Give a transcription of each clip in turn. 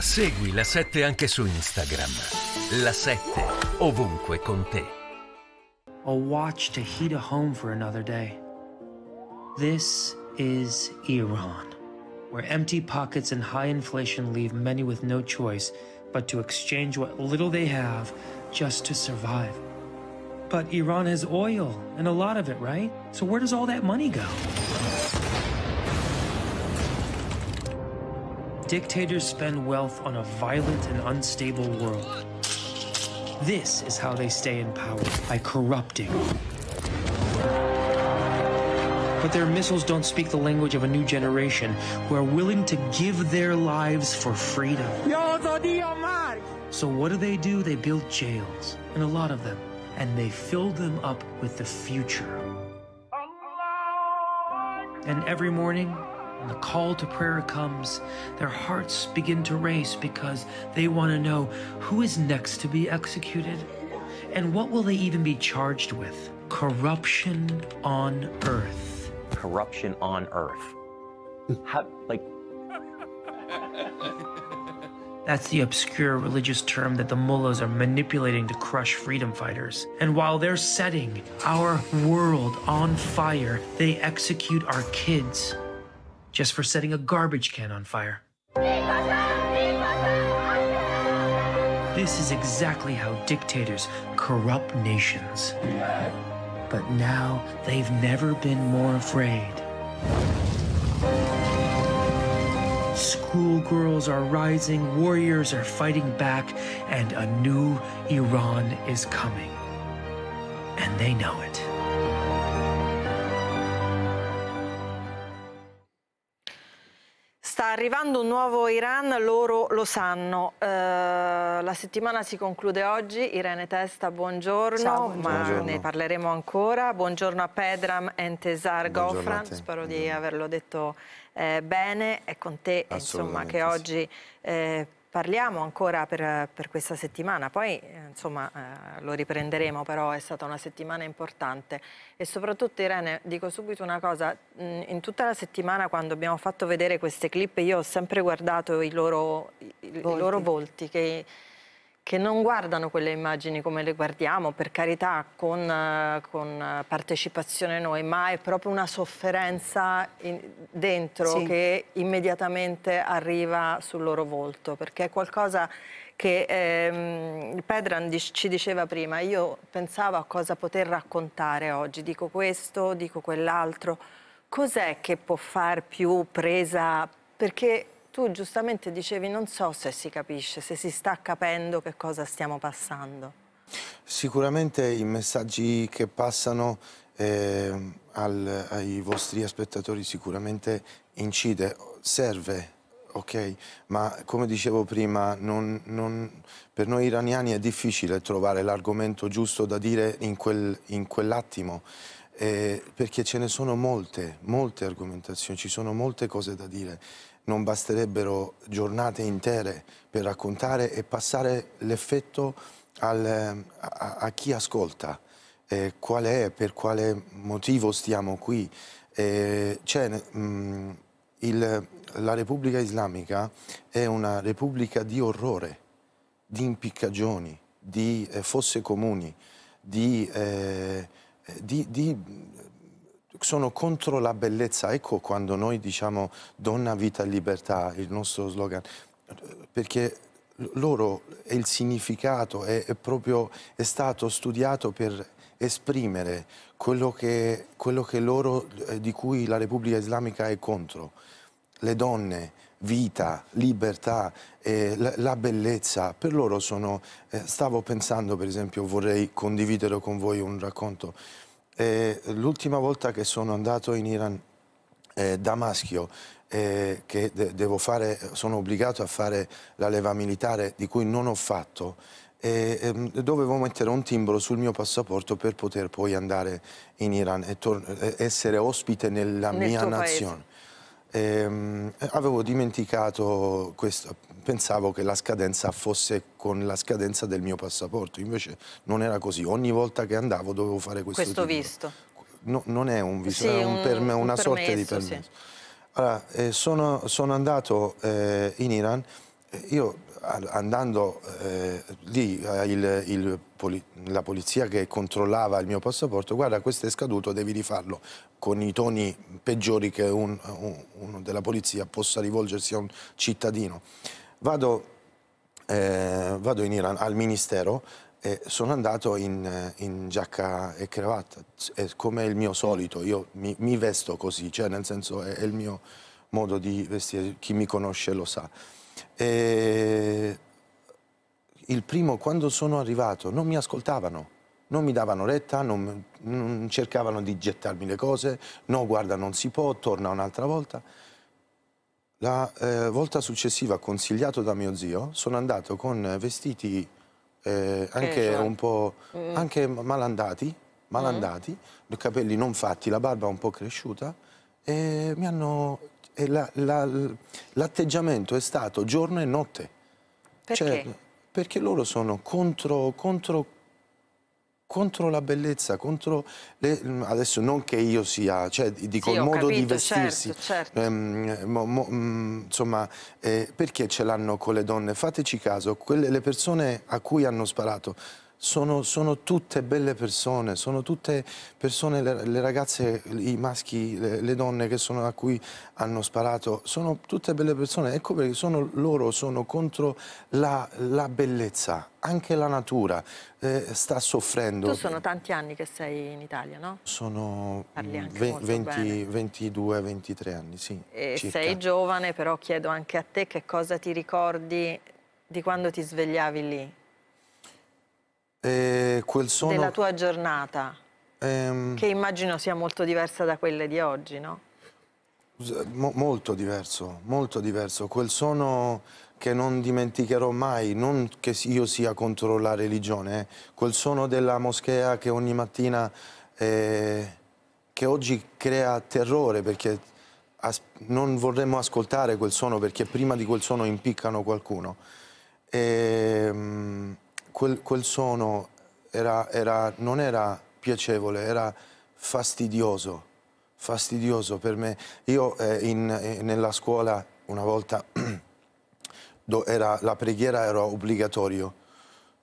Segui la 7 anche su Instagram. La 7 ovunque con te. A oh, watch to heat a home for another day. This is Iran, where empty pockets and high inflation leave many with no choice but to exchange what little they have just to survive. But Iran has oil, and a lot of it, right? So where does all that money go? dictators spend wealth on a violent and unstable world. This is how they stay in power, by corrupting. But their missiles don't speak the language of a new generation who are willing to give their lives for freedom. So what do they do? They build jails, and a lot of them, and they fill them up with the future. And every morning, when the call to prayer comes, their hearts begin to race because they want to know who is next to be executed and what will they even be charged with? Corruption on earth. Corruption on earth. How, like, that's the obscure religious term that the mullahs are manipulating to crush freedom fighters. And while they're setting our world on fire, they execute our kids just for setting a garbage can on fire. This is exactly how dictators corrupt nations. But now they've never been more afraid. Schoolgirls are rising, warriors are fighting back, and a new Iran is coming. And they know it. sta arrivando un nuovo Iran, loro lo sanno. Eh, la settimana si conclude oggi. Irene Testa, buongiorno, Ciao, buongiorno. ma buongiorno. ne parleremo ancora. Buongiorno a Pedram Entesar Gofran, spero di averlo detto eh, bene. È con te insomma, che oggi... Eh, parliamo ancora per, per questa settimana, poi eh, insomma eh, lo riprenderemo, però è stata una settimana importante e soprattutto Irene, dico subito una cosa, mm, in tutta la settimana quando abbiamo fatto vedere queste clip io ho sempre guardato i loro volti, i loro volti che che non guardano quelle immagini come le guardiamo, per carità, con, eh, con eh, partecipazione noi, ma è proprio una sofferenza in, dentro sì. che immediatamente arriva sul loro volto, perché è qualcosa che ehm, Pedran ci diceva prima, io pensavo a cosa poter raccontare oggi, dico questo, dico quell'altro, cos'è che può far più presa? Perché tu giustamente dicevi non so se si capisce, se si sta capendo che cosa stiamo passando. Sicuramente i messaggi che passano eh, al, ai vostri spettatori sicuramente incide, serve ok? Ma come dicevo prima, non, non, per noi iraniani è difficile trovare l'argomento giusto da dire in, quel, in quell'attimo, eh, perché ce ne sono molte, molte argomentazioni, ci sono molte cose da dire non basterebbero giornate intere per raccontare e passare l'effetto a, a, chi ascolta. Eh, qual è, per quale motivo stiamo qui. Eh, mh, mm, il, la Repubblica Islamica è una repubblica di orrore, di impiccagioni, di eh, fosse comuni, di, eh, di, di sono contro la bellezza. Ecco quando noi diciamo donna, vita, libertà, il nostro slogan, perché loro il significato, è, è proprio è stato studiato per esprimere quello che, quello che loro, eh, di cui la Repubblica Islamica è contro. Le donne, vita, libertà, eh, la, la, bellezza, per loro sono... Eh, stavo pensando, per esempio, vorrei condividere con voi un racconto eh, l'ultima volta che sono andato in Iran eh, da maschio, eh, che de fare, sono obbligato a fare la leva militare di cui non ho fatto, eh, ehm, dovevo mettere un timbro sul mio passaporto per poter poi andare in Iran e essere ospite nella Nel mia nazione ehm, avevo dimenticato questo, pensavo che la scadenza fosse con la scadenza del mio passaporto, invece non era così, ogni volta che andavo dovevo fare questo, questo visto. No, non è un visto, sì, è un, un perme, una un permesso, sorta di permesso. Sì. Allora, eh, sono, sono, andato eh, in Iran, eh, io andando eh, lì eh, il, il, la polizia che controllava il mio passaporto, guarda questo è scaduto, devi rifarlo, con i toni peggiori che un, un, uno della polizia possa rivolgersi a un cittadino. Vado, eh, vado in Iran al ministero e sono andato in, eh, in giacca e cravatta, è come il mio solito, io mi, mi vesto così, cioè nel senso è, è il mio modo di vestire, chi mi conosce lo sa. E il primo, quando sono arrivato, non mi ascoltavano non mi davano retta, non, non, cercavano di gettarmi le cose, no guarda non si può, torna un'altra volta. La eh, volta successiva, consigliato da mio zio, sono andato con vestiti eh, anche eh, un po' mm. anche malandati, malandati mm. capelli non fatti, la barba un po' cresciuta, e mi hanno l'atteggiamento la, la, è stato giorno e notte. Cioè, perché? Cioè, perché loro sono contro, contro, contro la bellezza, contro le, adesso non che io sia, cioè dico sì, il modo capito, di vestirsi, certo, certo. Ehm, mo, mo, mm, insomma eh, perché ce l'hanno con le donne? Fateci caso, quelle, le persone a cui hanno sparato sono, sono, tutte belle persone, sono tutte persone, le, le ragazze, i maschi, le, le donne sono, a cui hanno sparato, sono tutte belle persone, ecco perché sono, loro sono contro la, la bellezza, anche la natura eh, sta soffrendo. Tu sono tanti anni che sei in Italia, no? Sono 20, 22, 23 anni, sì. E circa. sei giovane, però chiedo anche a te che cosa ti ricordi di quando ti svegliavi lì, eh, quel sono... Della tua giornata, ehm... che immagino sia molto diversa da quelle di oggi, no? Mo molto diverso, molto diverso. Quel sono che non dimenticherò mai, non che io sia contro la religione, eh. quel sono della moschea che ogni mattina, eh, che oggi crea terrore perché non vorremmo ascoltare quel suono perché prima di quel suono impiccano qualcuno. E, ehm, quel, quel suono era, era, non era piacevole, era fastidioso, fastidioso per me. Io eh, in, eh, nella scuola una volta era, la preghiera era obbligatoria,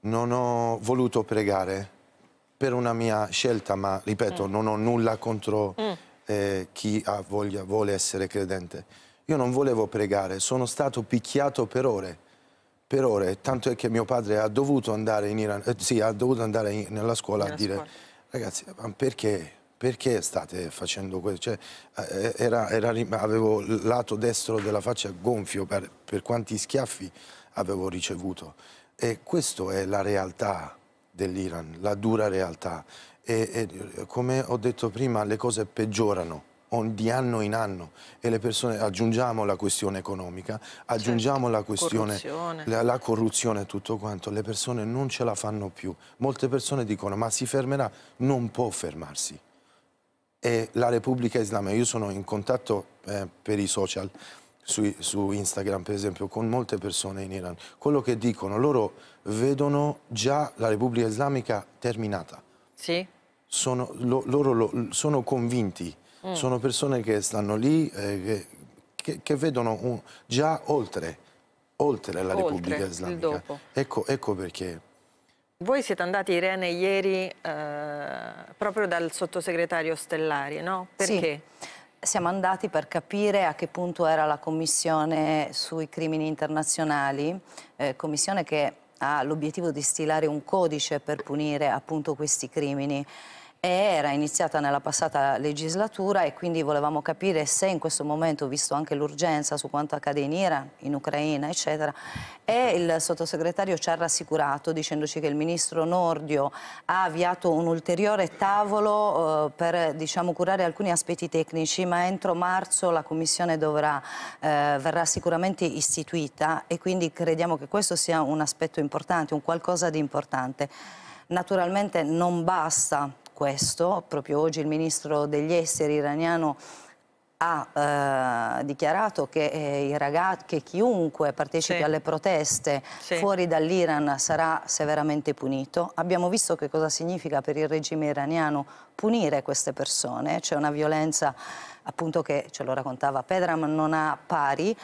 non ho voluto pregare per una mia scelta, ma ripeto, mm. non ho nulla contro mm. eh, chi ha voglia, vuole essere credente. Io non volevo pregare, sono stato picchiato per ore per ore, tanto è che mio padre ha dovuto andare, in Iran, eh, sì, dovuto andare in, nella scuola nella a dire scuola. ragazzi, ma perché, perché, state facendo questo? Cioè, eh, era, era, avevo il lato destro della faccia gonfio per, per quanti schiaffi avevo ricevuto. E questa è la realtà dell'Iran, la dura realtà. E, e, come ho detto prima, le cose peggiorano di anno in anno e le persone aggiungiamo la questione economica, certo. aggiungiamo certo. la questione corruzione. La, la corruzione e tutto quanto, le persone non ce la fanno più. Molte persone dicono ma si fermerà, non può fermarsi. E la Repubblica Islamica, io sono in contatto eh, per i social, su, su Instagram per esempio, con molte persone in Iran, quello che dicono, loro vedono già la Repubblica Islamica terminata. Sì. Sono, lo, loro lo, sono convinti Mm. sono persone che stanno lì, eh, che, che, vedono un, già oltre, oltre la oltre, Repubblica Islamica. Ecco, ecco, perché. Voi siete andati, Irene, ieri eh, proprio dal sottosegretario Stellari, no? Perché? Sì siamo andati per capire a che punto era la Commissione sui crimini internazionali, eh, commissione che ha l'obiettivo di stilare un codice per punire appunto questi crimini era iniziata nella passata legislatura e quindi volevamo capire se in questo momento, visto anche l'urgenza su quanto accade in Iran, in Ucraina, eccetera, e il sottosegretario ci ha rassicurato dicendoci che il ministro Nordio ha avviato un ulteriore tavolo eh, per diciamo, curare alcuni aspetti tecnici, ma entro marzo la commissione dovrà, eh, verrà sicuramente istituita e quindi crediamo che questo sia un aspetto importante, un qualcosa di importante. Naturalmente non basta questo. Proprio oggi il ministro degli esteri iraniano ha eh, dichiarato che, eh, ragazzi, che, chiunque partecipi sì. alle proteste sì. fuori dall'Iran sarà severamente punito. Abbiamo visto che cosa significa per il regime iraniano punire queste persone, c'è una violenza appunto che, ce lo raccontava Pedram, non ha pari.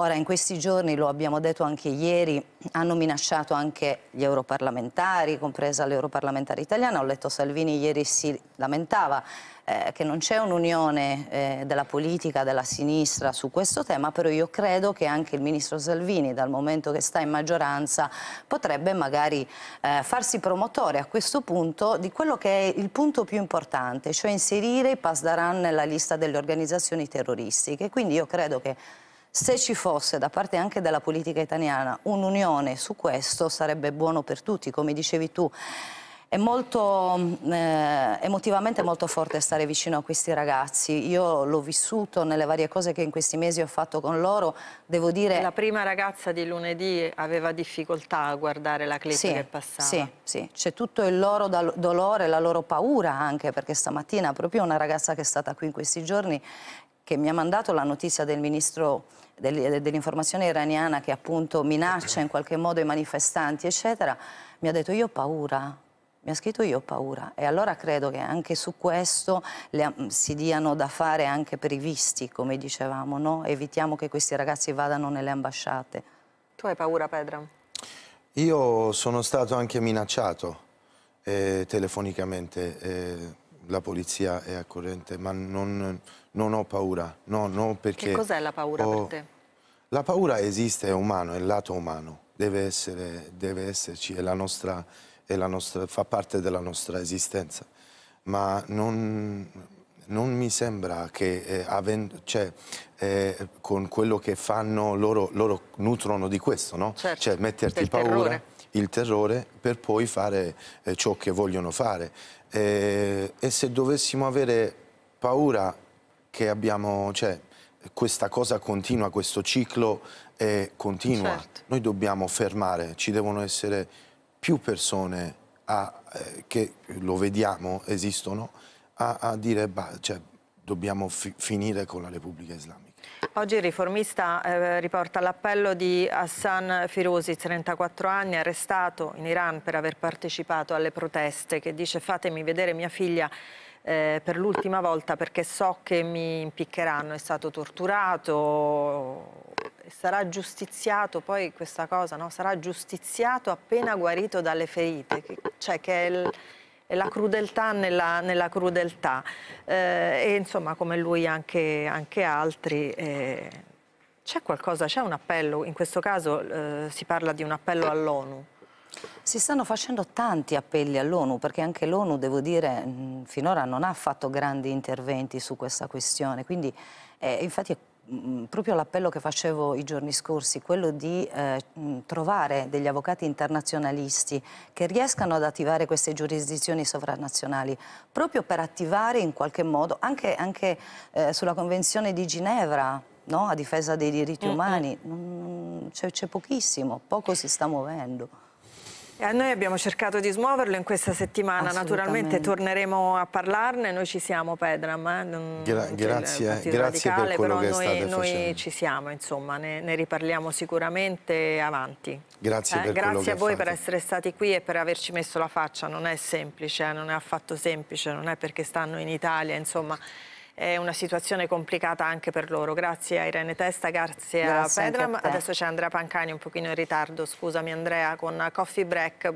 Ora, in questi giorni, lo abbiamo detto anche ieri, hanno minacciato anche gli europarlamentari, compresa l'europarlamentare italiana. Ho letto Salvini ieri si lamentava eh, che non c'è un'unione eh, della politica, della sinistra su questo tema, però io credo che anche il ministro Salvini, dal momento che sta in maggioranza, potrebbe magari eh, farsi promotore a questo punto di quello che è il punto più importante, cioè inserire i Pasdaran nella lista delle organizzazioni terroristiche. Quindi io credo che se ci fosse da parte anche della politica italiana un'unione su questo sarebbe buono per tutti, come dicevi tu. È molto mm, eh, emotivamente molto forte stare vicino a questi ragazzi. Io l'ho vissuto nelle varie cose che in questi mesi ho fatto con loro. Devo dire. La prima ragazza di lunedì aveva difficoltà a guardare la clip sì, che passava. Sì, sì. C'è tutto il loro dolore, la loro paura anche, perché stamattina proprio una ragazza che è stata qui in questi giorni che mi ha mandato la notizia del ministro dell'informazione iraniana che appunto minaccia in qualche modo i manifestanti, eccetera, mi ha detto io ho paura, mi ha scritto io ho paura e allora credo che anche su questo le, mm, si diano da fare anche per i visti, come dicevamo, no? evitiamo che questi ragazzi vadano nelle ambasciate. Tu hai paura Pedro? Io sono stato anche minacciato eh, telefonicamente. Eh la polizia è a corrente, ma non, non ho paura. No, no, perché che cos'è la paura ho... per te? La paura esiste, è umano, è il lato umano, deve, essere, deve esserci, è la nostra, è la nostra, fa parte della nostra esistenza. Ma non, non mi sembra che eh, avendo, cioè, eh, con quello che fanno loro, loro nutrono di questo, no? Certo, cioè metterti paura. Terrore il terrore per poi fare eh, ciò che vogliono fare. E, eh, e se dovessimo avere paura che abbiamo, cioè, questa cosa continua, questo ciclo è continua. Certo. Noi dobbiamo fermare, ci devono essere più persone a, eh, che, lo vediamo, esistono, a, a dire, bah, cioè, dobbiamo fi finire con la Repubblica Islamica. Oggi il riformista eh, riporta l'appello di Hassan Firosi, 34 anni, arrestato in Iran per aver partecipato alle proteste, che dice fatemi vedere mia figlia eh, per l'ultima volta perché so che mi impiccheranno, è stato torturato, sarà giustiziato poi questa cosa, no? sarà giustiziato appena guarito dalle ferite, che, cioè che è il la crudeltà nella, nella crudeltà eh, e insomma come lui anche, anche altri eh, c'è qualcosa, c'è un appello, in questo caso eh, si parla di un appello all'ONU si stanno facendo tanti appelli all'ONU perché anche l'ONU, devo dire, finora non ha fatto grandi interventi su questa questione, quindi eh, infatti è Mm, proprio l'appello che facevo i giorni scorsi, quello di eh, mm, trovare degli avvocati internazionalisti che riescano ad attivare queste giurisdizioni sovranazionali, proprio per attivare in qualche modo, anche, anche eh, sulla Convenzione di Ginevra, no? a difesa dei diritti mm -hmm. umani, mm, c'è pochissimo, poco si sta muovendo. Eh, noi abbiamo cercato di smuoverlo in questa settimana, naturalmente torneremo a parlarne, noi ci siamo Pedram, eh? Gra grazie, grazie radicale, per quello che noi, state noi ci siamo, insomma, ne, ne riparliamo sicuramente avanti. Grazie, eh? grazie a voi fate. per essere stati qui e per averci messo la faccia, non è semplice, eh, non è affatto semplice, non è perché stanno in Italia, insomma è una situazione complicata anche per loro. Grazie a Irene Testa, grazie, grazie a Pedram. Adesso c'è Andrea Pancani un pochino in ritardo, scusami Andrea, con Coffee Break.